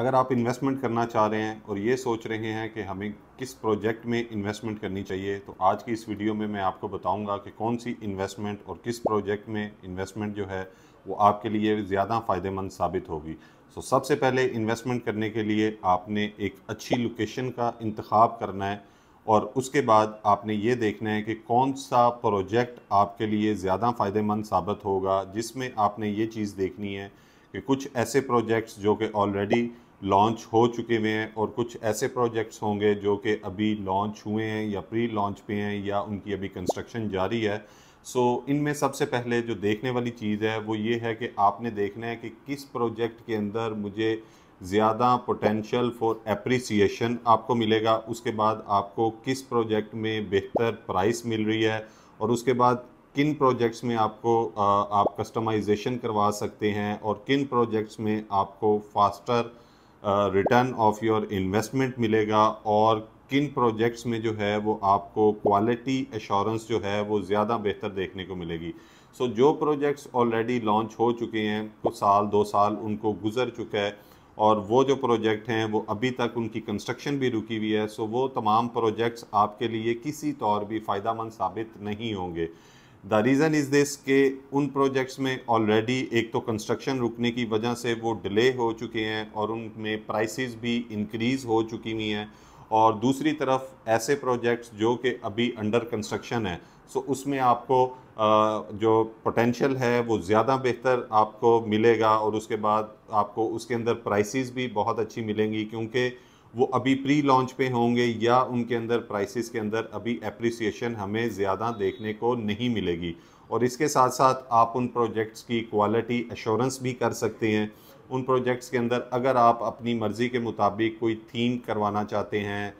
अगर आप इन्वेस्टमेंट करना चाह रहे हैं और ये सोच रहे हैं कि हमें किस प्रोजेक्ट में इन्वेस्टमेंट करनी चाहिए तो आज की इस वीडियो में मैं आपको बताऊंगा कि कौन सी इन्वेस्टमेंट और किस प्रोजेक्ट में इन्वेस्टमेंट जो है वो आपके लिए ज़्यादा फ़ायदेमंद साबित होगी सो so, सबसे पहले इन्वेस्टमेंट करने के लिए आपने एक अच्छी लोकेशन का इंतखब करना है और उसके बाद आपने ये देखना है कि कौन सा प्रोजेक्ट आपके लिए ज़्यादा फ़ायदेमंद साबित होगा जिसमें आपने ये चीज़ देखनी है कि कुछ ऐसे प्रोजेक्ट्स जो कि ऑलरेडी लॉन्च हो चुके हुए हैं और कुछ ऐसे प्रोजेक्ट्स होंगे जो कि अभी लॉन्च हुए हैं या प्री लॉन्च पे हैं या उनकी अभी कंस्ट्रक्शन जारी है सो so, इनमें सबसे पहले जो देखने वाली चीज़ है वो ये है कि आपने देखना है कि किस प्रोजेक्ट के अंदर मुझे ज़्यादा पोटेंशियल फॉर एप्रिसिएशन आपको मिलेगा उसके बाद आपको किस प्रोजेक्ट में बेहतर प्राइस मिल रही है और उसके बाद किन प्रोजेक्ट्स में आपको आ, आप कस्टमाइजेशन करवा सकते हैं और किन प्रोजेक्ट्स में आपको faster return of your investment मिलेगा और किन प्रोजेक्ट्स में जो है वो आपको क्वालिटी एश्योरेंस जो है वो ज़्यादा बेहतर देखने को मिलेगी सो so, जो प्रोजेक्ट्स ऑलरेडी लॉन्च हो चुके हैं कुछ साल दो साल उनको गुजर चुका है और वो जो प्रोजेक्ट हैं वो अभी तक उनकी कंस्ट्रक्शन भी रुकी हुई है सो so, वो तमाम प्रोजेक्ट्स आपके लिए किसी तौर भी फ़ायदा मंद साबित नहीं होंगे द रीज़न इज़ दिस के उन प्रोजेक्ट्स में ऑलरेडी एक तो कंस्ट्रक्शन रुकने की वजह से वो डिले हो चुके हैं और उनमें प्राइसेस भी इंक्रीज़ हो चुकी हुई हैं और दूसरी तरफ ऐसे प्रोजेक्ट्स जो कि अभी अंडर कंस्ट्रक्शन है सो उसमें आपको जो पोटेंशियल है वो ज़्यादा बेहतर आपको मिलेगा और उसके बाद आपको उसके अंदर प्राइसेस भी बहुत अच्छी मिलेंगी क्योंकि वो अभी प्री लॉन्च पे होंगे या उनके अंदर प्राइसेस के अंदर अभी एप्रिसिएशन हमें ज़्यादा देखने को नहीं मिलेगी और इसके साथ साथ आप उन प्रोजेक्ट्स की क्वालिटी एश्योरेंस भी कर सकते हैं उन प्रोजेक्ट्स के अंदर अगर आप अपनी मर्ज़ी के मुताबिक कोई थीम करवाना चाहते हैं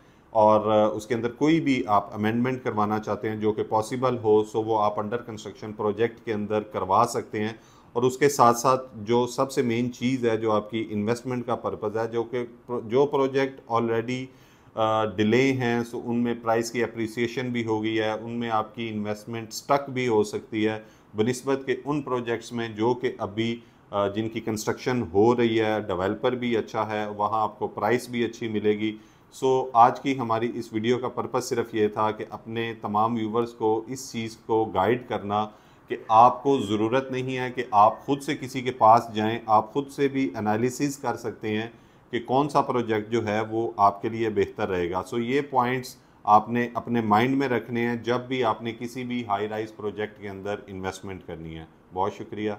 और उसके अंदर कोई भी आप अमेंडमेंट करवाना चाहते हैं जो कि पॉसिबल हो सो वो आप अंडर कंस्ट्रक्शन प्रोजेक्ट के अंदर करवा सकते हैं और उसके साथ साथ जो सबसे मेन चीज़ है जो आपकी इन्वेस्टमेंट का पर्पज़ है जो कि जो प्रोजेक्ट ऑलरेडी डिले हैं सो उनमें प्राइस की अप्रिसिएशन भी हो गई है उनमें आपकी इन्वेस्टमेंट स्टक भी हो सकती है बनस्बत के उन प्रोजेक्ट्स में जो कि अभी जिनकी कंस्ट्रक्शन हो रही है डेवलपर भी अच्छा है वहाँ आपको प्राइस भी अच्छी मिलेगी सो so, आज की हमारी इस वीडियो का पर्पज़ सिर्फ ये था कि अपने तमाम व्यूवर्स को इस चीज़ को गाइड करना कि आपको ज़रूरत नहीं है कि आप ख़ुद से किसी के पास जाएं आप ख़ुद से भी एनालिसिस कर सकते हैं कि कौन सा प्रोजेक्ट जो है वो आपके लिए बेहतर रहेगा सो ये पॉइंट्स आपने अपने माइंड में रखने हैं जब भी आपने किसी भी हाई राइज प्रोजेक्ट के अंदर इन्वेस्टमेंट करनी है बहुत शुक्रिया